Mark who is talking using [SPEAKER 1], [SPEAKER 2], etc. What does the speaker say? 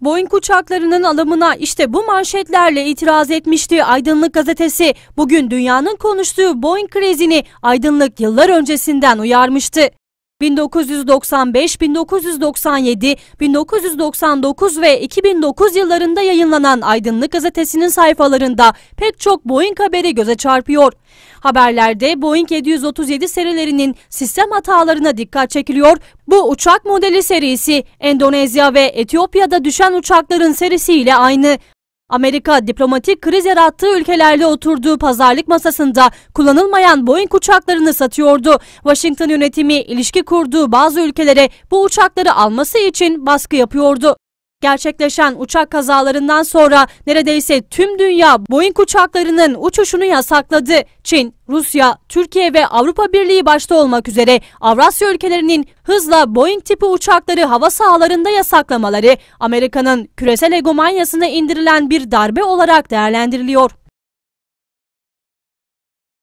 [SPEAKER 1] Boeing uçaklarının alımına işte bu manşetlerle itiraz etmişti Aydınlık gazetesi. Bugün dünyanın konuştuğu Boeing krizini Aydınlık yıllar öncesinden uyarmıştı. 1995, 1997, 1999 ve 2009 yıllarında yayınlanan Aydınlık gazetesinin sayfalarında pek çok Boeing haberi göze çarpıyor. Haberlerde Boeing 737 serilerinin sistem hatalarına dikkat çekiliyor. Bu uçak modeli serisi Endonezya ve Etiyopya'da düşen uçakların serisiyle aynı. Amerika diplomatik kriz yarattığı ülkelerle oturduğu pazarlık masasında kullanılmayan Boeing uçaklarını satıyordu. Washington yönetimi ilişki kurduğu bazı ülkelere bu uçakları alması için baskı yapıyordu. Gerçekleşen uçak kazalarından sonra neredeyse tüm dünya Boeing uçaklarının uçuşunu yasakladı. Çin, Rusya, Türkiye ve Avrupa Birliği başta olmak üzere Avrasya ülkelerinin hızla Boeing tipi uçakları hava sahalarında yasaklamaları Amerika'nın küresel egomanyasına indirilen bir darbe olarak değerlendiriliyor.